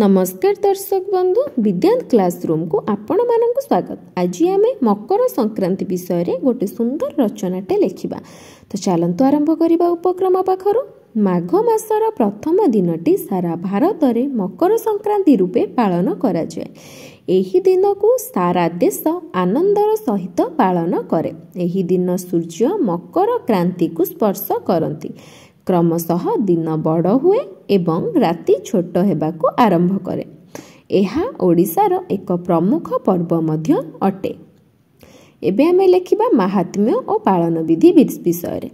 ନମସ୍କାର ଦର୍ଶକ ବନ୍ଧୁ ବିଦ୍ୟାନ୍ତ କ୍ଲାସରୁମ୍କୁ ଆପଣମାନଙ୍କୁ ସ୍ୱାଗତ ଆଜି ଆମେ ମକର ସଂକ୍ରାନ୍ତି ବିଷୟରେ ଗୋଟେ ସୁନ୍ଦର ରଚନାଟେ ଲେଖିବା ତ ଚାଲନ୍ତୁ ଆରମ୍ଭ କରିବା ଉପକ୍ରମ ପାଖରୁ ମାଘ ମାସର ପ୍ରଥମ ଦିନଟି ସାରା ଭାରତରେ ମକର ସଂକ୍ରାନ୍ତି ରୂପେ ପାଳନ କରାଯାଏ ଏହି ଦିନକୁ ସାରା ଦେଶ ଆନନ୍ଦର ସହିତ ପାଳନ କରେ ଏହି ଦିନ ସୂର୍ଯ୍ୟ ମକର କ୍ରାନ୍ତିକୁ ସ୍ପର୍ଶ କରନ୍ତି କ୍ରମଶଃ ଦିନ ବଡ଼ ହୁଏ ଏବଂ ରାତି ଛୋଟ ହେବାକୁ ଆରମ୍ଭ କରେ ଏହା ଓଡ଼ିଶାର ଏକ ପ୍ରମୁଖ ପର୍ବ ମଧ୍ୟ ଅଟେ ଏବେ ଆମେ ଲେଖିବା ମାହାତ୍ମ୍ୟ ଓ ପାଳନ ବିଧି ବିଷୟରେ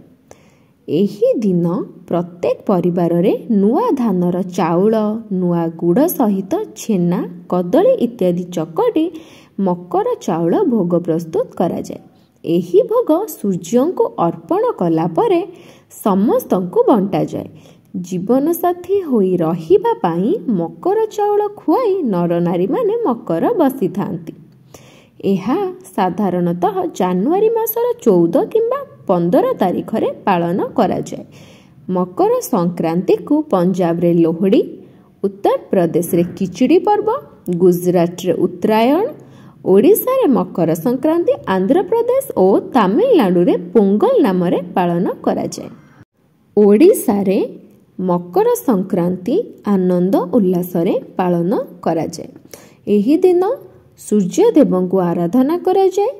ଏହି ଦିନ ପ୍ରତ୍ୟେକ ପରିବାରରେ ନୂଆ ଧାନର ଚାଉଳ ନୂଆ ଗୁଡ଼ ସହିତ ଛେନା କଦଳୀ ଇତ୍ୟାଦି ଚକଟି ମକର ଚାଉଳ ଭୋଗ ପ୍ରସ୍ତୁତ କରାଯାଏ ଏହି ଭୋଗ ସୂର୍ଯ୍ୟଙ୍କୁ ଅର୍ପଣ କଲା ପରେ ସମସ୍ତଙ୍କୁ ବଣ୍ଟାଯାଏ ଜୀବନସାଥୀ ହୋଇ ରହିବା ପାଇଁ ମକର ଚାଉଳ ଖୁଆଇ ନରନାରୀମାନେ ମକର ବସିଥାନ୍ତି ଏହା ସାଧାରଣତଃ ଜାନୁଆରୀ ମାସର ଚଉଦ କିମ୍ବା ପନ୍ଦର ତାରିଖରେ ପାଳନ କରାଯାଏ ମକର ସଂକ୍ରାନ୍ତିକୁ ପଞ୍ଜାବରେ ଲୋହଡ଼ି ଉତ୍ତରପ୍ରଦେଶରେ କିଚିଡ଼ି ପର୍ବ ଗୁଜୁରାଟରେ ଉତ୍ତରାୟଣ ଓଡ଼ିଶାରେ ମକର ସଂକ୍ରାନ୍ତି ଆନ୍ଧ୍ରପ୍ରଦେଶ ଓ ତାମିଲନାଡ଼ୁରେ ପୋଙ୍ଗଲ ନାମରେ ପାଳନ କରାଯାଏ ଓଡ଼ିଶାରେ ମକର ସଂକ୍ରାନ୍ତି ଆନନ୍ଦ ଉଲ୍ଲାସରେ ପାଳନ କରାଯାଏ ଏହି ଦିନ ସୂର୍ଯ୍ୟଦେବଙ୍କୁ ଆରାଧନା କରାଯାଏ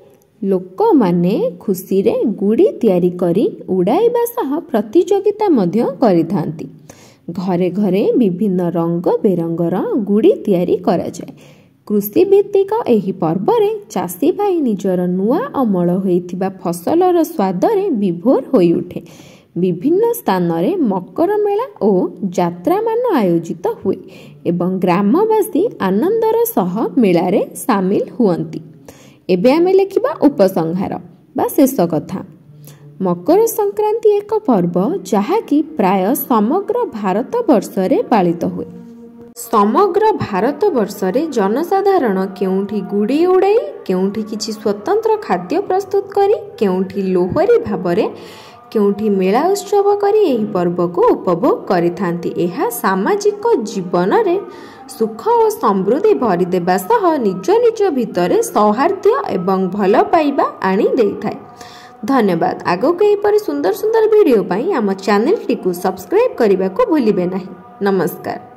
ଲୋକମାନେ ଖୁସିରେ ଗୁଡ଼ି ତିଆରି କରି ଉଡ଼ାଇବା ସହ ପ୍ରତିଯୋଗିତା ମଧ୍ୟ କରିଥାନ୍ତି ଘରେ ଘରେ ବିଭିନ୍ନ ରଙ୍ଗ ବେରଙ୍ଗର ଗୁଡ଼ି ତିଆରି କରାଯାଏ କୃଷି ଭିତ୍ତିକ ଏହି ପର୍ବରେ ଚାଷୀ ଭାଇ ନିଜର ନୂଆ ଅମଳ ହୋଇଥିବା ଫସଲର ସ୍ୱାଦରେ ବିଭୋର ହୋଇଉଠେ ବିଭିନ୍ନ ସ୍ଥାନରେ ମକର ମେଳା ଓ ଯାତ୍ରାମାନ ଆୟୋଜିତ ହୁଏ ଏବଂ ଗ୍ରାମବାସୀ ଆନନ୍ଦର ସହ ମେଳାରେ ସାମିଲ ହୁଅନ୍ତି ଏବେ ଆମେ ଲେଖିବା ଉପସଂହାର ବା ଶେଷ କଥା ମକର ସଂକ୍ରାନ୍ତି ଏକ ପର୍ବ ଯାହାକି ପ୍ରାୟ ସମଗ୍ର ଭାରତ ବର୍ଷରେ ପାଳିତ ହୁଏ ସମଗ୍ର ଭାରତ ବର୍ଷରେ ଜନସାଧାରଣ କେଉଁଠି ଗୁଡ଼ି ଉଡ଼ାଇ କେଉଁଠି କିଛି ସ୍ୱତନ୍ତ୍ର ଖାଦ୍ୟ ପ୍ରସ୍ତୁତ କରି କେଉଁଠି ଲୋହରୀ ଭାବରେ କେଉଁଠି ମେଳା ଉତ୍ସବ କରି ଏହି ପର୍ବକୁ ଉପଭୋଗ କରିଥାନ୍ତି ଏହା ସାମାଜିକ ଜୀବନରେ ସୁଖ ଓ ସମୃଦ୍ଧି ଭରିଦେବା ସହ ନିଜ ନିଜ ଭିତରେ ସୌହାର୍ଦ୍ଦ୍ୟ ଏବଂ ଭଲ ପାଇବା ଆଣିଦେଇଥାଏ ଧନ୍ୟବାଦ ଆଗକୁ ଏହିପରି ସୁନ୍ଦର ସୁନ୍ଦର ଭିଡ଼ିଓ ପାଇଁ ଆମ ଚ୍ୟାନେଲଟିକୁ ସବସ୍କ୍ରାଇବ୍ କରିବାକୁ ଭୁଲିବେ ନାହିଁ ନମସ୍କାର